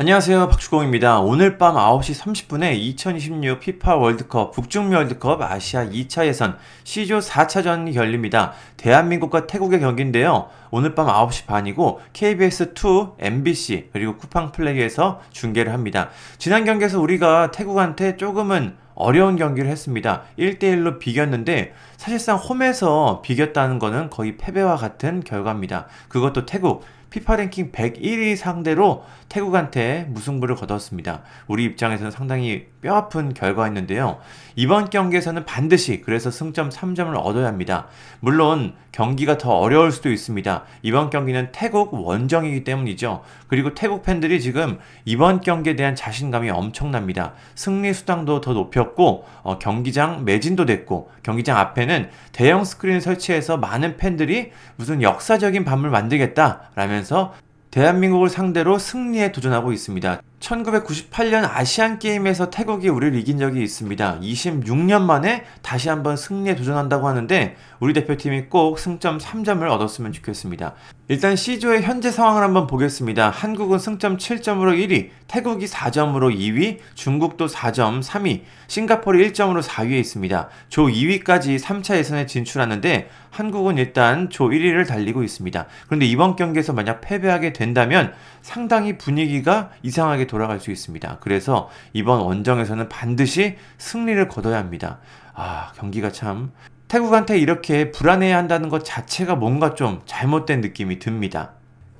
안녕하세요 박주공입니다. 오늘 밤 9시 30분에 2026 피파 월드컵 북중미 월드컵 아시아 2차 예선 C조 4차전이 열립니다. 대한민국과 태국의 경기인데요. 오늘 밤 9시 반이고 KBS2, MBC 그리고 쿠팡플레이에서 중계를 합니다. 지난 경기에서 우리가 태국한테 조금은 어려운 경기를 했습니다. 1대1로 비겼는데 사실상 홈에서 비겼다는 것은 거의 패배와 같은 결과입니다. 그것도 태국 피파 랭킹 101위 상대로 태국한테 무승부를 거뒀습니다. 우리 입장에서는 상당히 뼈아픈 결과였는데요. 이번 경기에서는 반드시 그래서 승점 3점을 얻어야 합니다. 물론 경기가 더 어려울 수도 있습니다. 이번 경기는 태국 원정이기 때문이죠. 그리고 태국 팬들이 지금 이번 경기에 대한 자신감이 엄청납니다. 승리 수당도 더 높였고 어, 경기장 매진도 됐고 경기장 앞에는 대형 스크린 설치해서 많은 팬들이 무슨 역사적인 밤을 만들겠다라면 하면서 대한민국을 상대로 승리에 도전하고 있습니다. 1998년 아시안 게임에서 태국이 우리를 이긴 적이 있습니다. 26년 만에 다시 한번 승리에 도전한다고 하는데 우리 대표팀이 꼭 승점 3점을 얻었으면 좋겠습니다. 일단 C조의 현재 상황을 한번 보겠습니다. 한국은 승점 7점으로 1위, 태국이 4점으로 2위, 중국도 4점 3위, 싱가포르 1점으로 4위에 있습니다. 조 2위까지 3차 예선에 진출하는데 한국은 일단 조 1위를 달리고 있습니다. 그런데 이번 경기에서 만약 패배하게 된다면 상당히 분위기가 이상하게 돌아갈 수 있습니다. 그래서 이번 원정에서는 반드시 승리를 거둬야 합니다. 아, 경기가 참 태국한테 이렇게 불안해야 한다는 것 자체가 뭔가 좀 잘못된 느낌이 듭니다.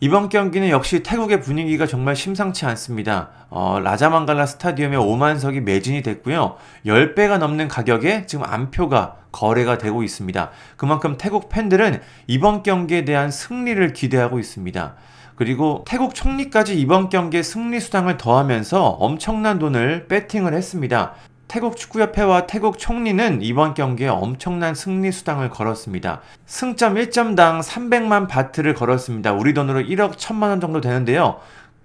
이번 경기는 역시 태국의 분위기가 정말 심상치 않습니다. 어, 라자만갈라 스타디움에 5만석이 매진이 됐고요. 10배가 넘는 가격에 지금 안표가 거래가 되고 있습니다. 그만큼 태국 팬들은 이번 경기에 대한 승리를 기대하고 있습니다. 그리고 태국 총리까지 이번 경기에 승리 수당을 더하면서 엄청난 돈을 배팅을 했습니다. 태국 축구협회와 태국 총리는 이번 경기에 엄청난 승리 수당을 걸었습니다. 승점 1점당 300만 바트를 걸었습니다. 우리 돈으로 1억 1천만 원 정도 되는데요.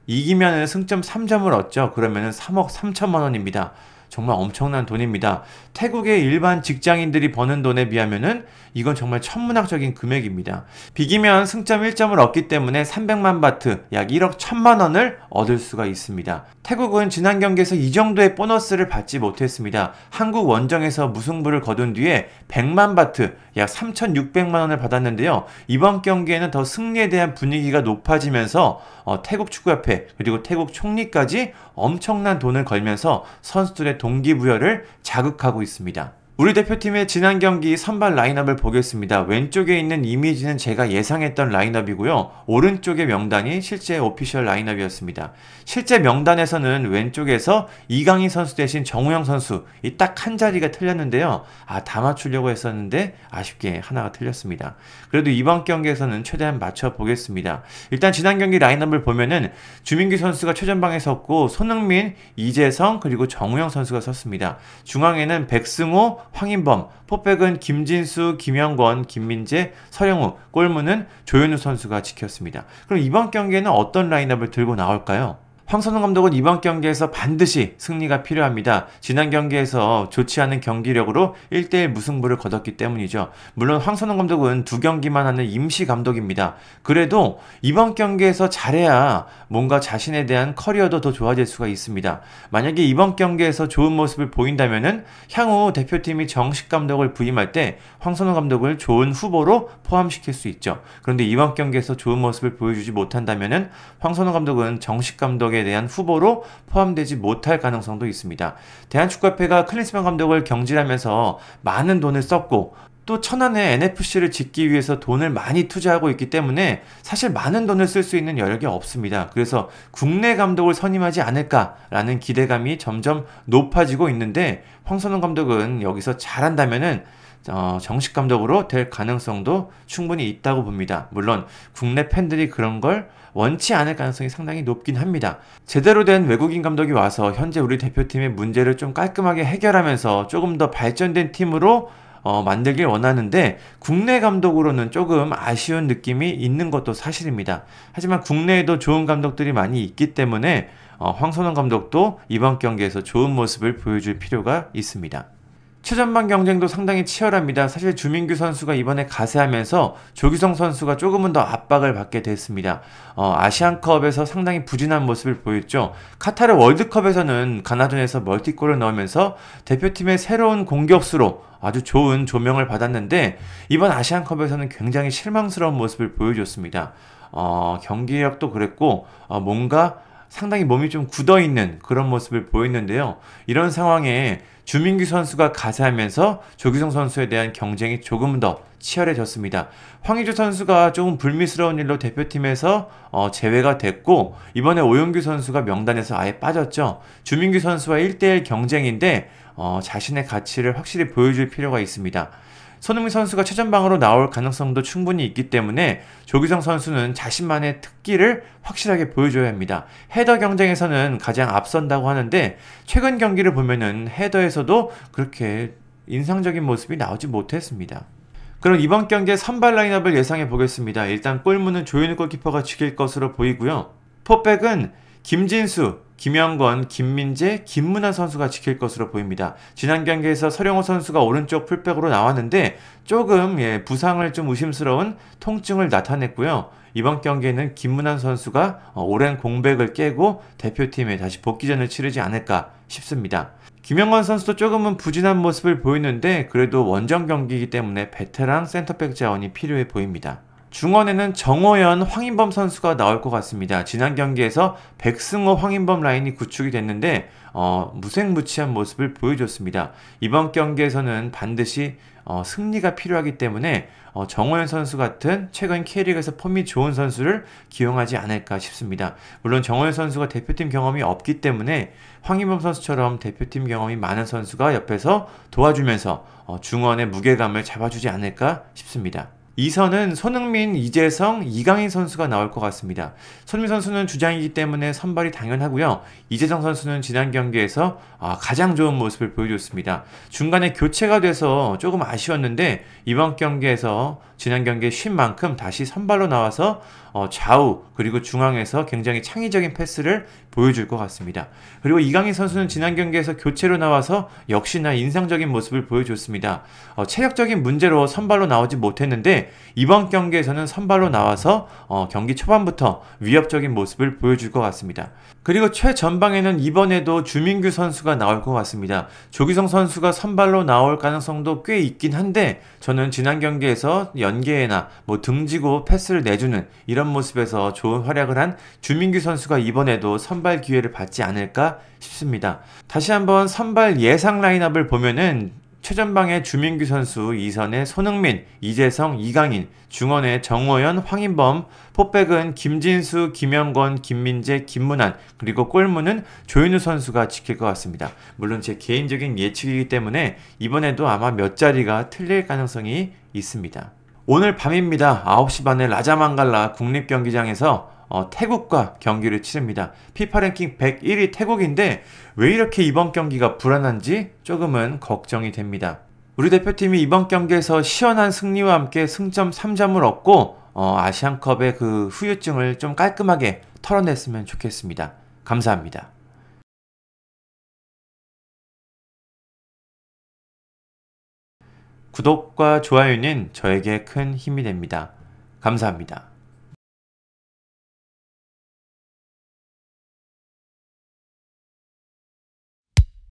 이기면 승점 3점을 얻죠. 그러면 3억 3천만 원입니다. 정말 엄청난 돈입니다. 태국의 일반 직장인들이 버는 돈에 비하면은 이건 정말 천문학적인 금액입니다. 비기면 승점 1점을 얻기 때문에 300만 바트, 약 1억 1천만 원을 얻을 수가 있습니다. 태국은 지난 경기에서 이 정도의 보너스를 받지 못했습니다. 한국 원정에서 무승부를 거둔 뒤에 100만 바트, 약 3,600만 원을 받았는데요. 이번 경기에는 더 승리에 대한 분위기가 높아지면서 어, 태국 축구협회 그리고 태국 총리까지 엄청난 돈을 걸면서 선수들의 동기부여를 자극하고 있습니다. 우리 대표팀의 지난 경기 선발 라인업을 보겠습니다. 왼쪽에 있는 이미지는 제가 예상했던 라인업이고요. 오른쪽의 명단이 실제 오피셜 라인업이었습니다. 실제 명단에서는 왼쪽에서 이강인 선수 대신 정우영 선수 이 딱 한 자리가 틀렸는데요. 아, 다 맞추려고 했었는데 아쉽게 하나가 틀렸습니다. 그래도 이번 경기에서는 최대한 맞춰 보겠습니다. 일단 지난 경기 라인업을 보면은 주민규 선수가 최전방에 섰고 손흥민, 이재성 그리고 정우영 선수가 섰습니다. 중앙에는 백승호 황인범, 포백은 김진수, 김영권, 김민재, 서영우, 골문은 조현우 선수가 지켰습니다. 그럼 이번 경기에는 어떤 라인업을 들고 나올까요? 황선우 감독은 이번 경기에서 반드시 승리가 필요합니다. 지난 경기에서 좋지 않은 경기력으로 1대1 무승부를 거뒀기 때문이죠. 물론 황선우 감독은 두 경기만 하는 임시 감독입니다. 그래도 이번 경기에서 잘해야 뭔가 자신에 대한 커리어도 더 좋아질 수가 있습니다. 만약에 이번 경기에서 좋은 모습을 보인다면 향후 대표팀이 정식 감독을 부임할 때황선우 감독을 좋은 후보로 포함시킬 수 있죠. 그런데 이번 경기에서 좋은 모습을 보여주지 못한다면황선우 감독은 정식 감독 감독에 대한 후보로 포함되지 못할 가능성도 있습니다. 대한축구협회가 클린스만 감독을 경질하면서 많은 돈을 썼고 또 천안에 NFC를 짓기 위해서 돈을 많이 투자하고 있기 때문에 사실 많은 돈을 쓸 수 있는 여력이 없습니다. 그래서 국내 감독을 선임하지 않을까라는 기대감이 점점 높아지고 있는데 황선홍 감독은 여기서 잘한다면은 어, 정식 감독으로 될 가능성도 충분히 있다고 봅니다. 물론 국내 팬들이 그런 걸 원치 않을 가능성이 상당히 높긴 합니다. 제대로 된 외국인 감독이 와서 현재 우리 대표팀의 문제를 좀 깔끔하게 해결하면서 조금 더 발전된 팀으로 어, 만들길 원하는데 국내 감독으로는 조금 아쉬운 느낌이 있는 것도 사실입니다. 하지만 국내에도 좋은 감독들이 많이 있기 때문에 어, 황선홍 감독도 이번 경기에서 좋은 모습을 보여줄 필요가 있습니다. 최전방 경쟁도 상당히 치열합니다. 사실 주민규 선수가 이번에 가세하면서 조규성 선수가 조금은 더 압박을 받게 됐습니다. 어, 아시안컵에서 상당히 부진한 모습을 보였죠. 카타르 월드컵에서는 가나전에서 멀티골을 넣으면서 대표팀의 새로운 공격수로 아주 좋은 조명을 받았는데 이번 아시안컵에서는 굉장히 실망스러운 모습을 보여줬습니다. 어, 경기력도 그랬고 어, 뭔가 상당히 몸이 좀 굳어 있는 그런 모습을 보였는데요. 이런 상황에 주민규 선수가 가세하면서 조규성 선수에 대한 경쟁이 조금 더 치열해졌습니다. 황희조 선수가 조금 불미스러운 일로 대표팀에서 어, 제외가 됐고 이번에 오영규 선수가 명단에서 아예 빠졌죠. 주민규 선수와 1대1 경쟁인데 어, 자신의 가치를 확실히 보여줄 필요가 있습니다. 손흥민 선수가 최전방으로 나올 가능성도 충분히 있기 때문에 조기성 선수는 자신만의 특기를 확실하게 보여줘야 합니다. 헤더 경쟁에서는 가장 앞선다고 하는데 최근 경기를 보면은 헤더에서도 그렇게 인상적인 모습이 나오지 못했습니다. 그럼 이번 경기의 선발 라인업을 예상해 보겠습니다. 일단 골문은 조현우 골키퍼가 지킬 것으로 보이고요. 포백은 김진수, 김영건, 김민재, 김문환 선수가 지킬 것으로 보입니다. 지난 경기에서 서령호 선수가 오른쪽 풀백으로 나왔는데 조금 예, 부상을 좀 의심스러운 통증을 나타냈고요. 이번 경기에는 김문환 선수가 어, 오랜 공백을 깨고 대표팀에 다시 복귀전을 치르지 않을까 싶습니다. 김영건 선수도 조금은 부진한 모습을 보이는데 그래도 원정 경기이기 때문에 베테랑 센터백 자원이 필요해 보입니다. 중원에는 정호연, 황인범 선수가 나올 것 같습니다. 지난 경기에서 백승호, 황인범 라인이 구축이 됐는데 어, 무색무취한 모습을 보여줬습니다. 이번 경기에서는 반드시 어, 승리가 필요하기 때문에 어, 정호연 선수 같은 최근 K리그에서 폼이 좋은 선수를 기용하지 않을까 싶습니다. 물론 정호연 선수가 대표팀 경험이 없기 때문에 황인범 선수처럼 대표팀 경험이 많은 선수가 옆에서 도와주면서 어, 중원의 무게감을 잡아주지 않을까 싶습니다. 2선은 손흥민, 이재성, 이강인 선수가 나올 것 같습니다. 손흥민 선수는 주장이기 때문에 선발이 당연하고요. 이재성 선수는 지난 경기에서 아, 가장 좋은 모습을 보여줬습니다. 중간에 교체가 돼서 조금 아쉬웠는데 이번 경기에서 지난 경기에 쉰 만큼 다시 선발로 나와서 어, 좌우 그리고 중앙에서 굉장히 창의적인 패스를 보여줄 것 같습니다. 그리고 이강인 선수는 지난 경기에서 교체로 나와서 역시나 인상적인 모습을 보여줬습니다. 어, 체력적인 문제로 선발로 나오지 못했는데 이번 경기에서는 선발로 나와서 어, 경기 초반부터 위협적인 모습을 보여줄 것 같습니다. 그리고 최전방에는 이번에도 주민규 선수가 나올 것 같습니다. 조기성 선수가 선발로 나올 가능성도 꽤 있긴 한데 저는 지난 경기에서 연계나 뭐 등지고 패스를 내주는 이런 모습에서 좋은 활약을 한 주민규 선수가 이번에도 선발 기회를 받지 않을까 싶습니다. 다시 한번 선발 예상 라인업을 보면은 최전방의 주민규 선수, 이선의 손흥민, 이재성, 이강인, 중원의 정호연, 황인범, 포백은 김진수, 김영건, 김민재, 김문환, 그리고 골문은 조인우 선수가 지킬 것 같습니다. 물론 제 개인적인 예측이기 때문에 이번에도 아마 몇 자리가 틀릴 가능성이 있습니다. 오늘 밤입니다. 9시 반에 라자만갈라 국립경기장에서 어, 태국과 경기를 치릅니다. 피파 랭킹 101위 태국인데 왜 이렇게 이번 경기가 불안한지 조금은 걱정이 됩니다. 우리 대표팀이 이번 경기에서 시원한 승리와 함께 승점 3점을 얻고 어, 아시안컵의 그 후유증을 좀 깔끔하게 털어냈으면 좋겠습니다. 감사합니다. 구독과 좋아요는 저에게 큰 힘이 됩니다. 감사합니다.